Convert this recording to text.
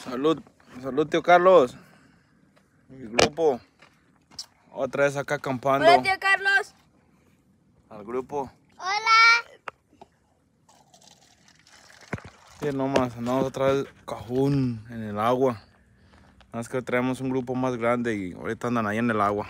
Salud, salud tío Carlos. Mi grupo. Otra vez acá acampando. Hola tío Carlos. Al grupo. Hola. Bien nomás, andamos otra vez cajón en el agua. Nada que traemos un grupo más grande y ahorita andan ahí en el agua.